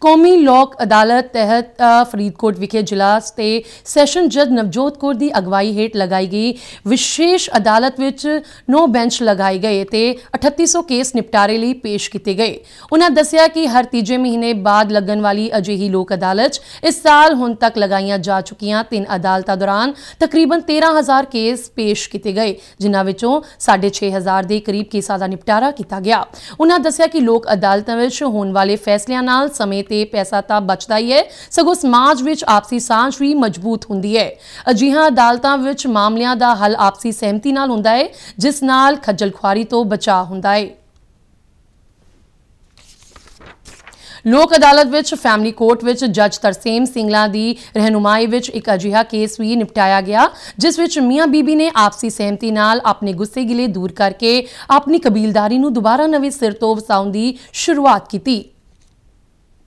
ਕੌਮੀ ਲੋਕ ਅਦਾਲਤ ਤਹਿਤ ਫਰੀਦਕੋਟ ਵਿਖੇ ਜਲਾਸ ਤੇ ਸੈਸ਼ਨ ਜੱਜ ਨਵਜੋਤ ਕੌਰ ਦੀ ਅਗਵਾਈ ਹੇਠ ਲਗਾਈ ਗਈ ਵਿਸ਼ੇਸ਼ ਅਦਾਲਤ ਵਿੱਚ 9 ਬੈਂਚ ਲਗਾਏ ਗਏ ਤੇ 3800 ਕੇਸ ਨਿਪਟਾਰੇ ਲਈ ਪੇਸ਼ ਕੀਤੇ ਗਏ ਉਹਨਾਂ ਦੱਸਿਆ ਕਿ ਹਰ ਤੀਜੇ ਮਹੀਨੇ ਬਾਅਦ ਲੱਗਣ ਵਾਲੀ ਅਜਿਹੀ ਲੋਕ ਅਦਾਲਤ ਇਸ ਸਾਲ ਹੁਣ ਤੱਕ ਲਗਾਈਆਂ ਜਾ ਚੁੱਕੀਆਂ ਤਿੰਨ ਅਦਾਲਤਾਂ ਦੌਰਾਨ ਤਕਰੀਬਨ 13000 ਕੇਸ ਪੇਸ਼ ਕੀਤੇ ਗਏ ਜਿਨ੍ਹਾਂ ਵਿੱਚੋਂ 6500 ਦੇ ਕਰੀਬ ਕੇਸਾਂ ਦਾ ਨਿਪਟਾਰਾ ਕੀਤਾ ਗਿਆ ਉਹਨਾਂ ਦੱਸਿਆ ਕਿ ਲੋਕ ਅਦਾਲਤਾਂ ਵਿੱਚ ਹੋਣ ਵਾਲੇ ਫੈਸਲਿਆਂ ਨਾਲ ਸਮੇਂ ਤੇ ਪੈਸਾ ਤਾਂ ਬਚਦਾ ਹੀ ਹੈ ਸਗੋਂ ਸਮਾਜ ਵਿੱਚ ਆਪਸੀ ਸਾਂਝ ਵੀ ਮਜ਼ਬੂਤ ਹੁੰਦੀ ਹੈ ਅਜਿਹੀਆਂ ਅਦਾਲਤਾਂ ਵਿੱਚ ਮਾਮਲਿਆਂ ਦਾ ਹੱਲ ਆਪਸੀ ਸਹਿਮਤੀ ਨਾਲ ਹੁੰਦਾ ਹੈ ਜਿਸ ਨਾਲ ਖੱਜਲਖੁਆਰੀ ਤੋਂ ਬਚਾਅ ਹੁੰਦਾ ਹੈ ਲੋਕ ਅਦਾਲਤ ਵਿੱਚ ਫੈਮਿਲੀ ਕੋਰਟ ਵਿੱਚ ਜੱਜ ਤਰਸੇਮ ਸਿੰਘਲਾ ਦੀ ਰਹਿਨੁਮਾਈ ਵਿੱਚ ਇੱਕ ਅਜਿਹਾ ਕੇਸ ਵੀ ਨਿਪਟਾਇਆ ਗਿਆ ਜਿਸ ਵਿੱਚ ਮੀਆਂ ਬੀਬੀ ਨੇ ਆਪਸੀ ਸਹਿਮਤੀ ਨਾਲ ਆਪਣੇ ਗੁੱਸੇ ਗਿਲੇ ਦੂਰ ਕਰਕੇ ਆਪਣੀ ਕਬੀਲਦਾਰੀ ਨੂੰ ਦੁਬਾਰਾ ਨਵੇਂ ਸਿਰ ਤੋਂ ਵਸਾਉਣ ਦੀ ਸ਼ੁਰੂਆਤ ਕੀਤੀ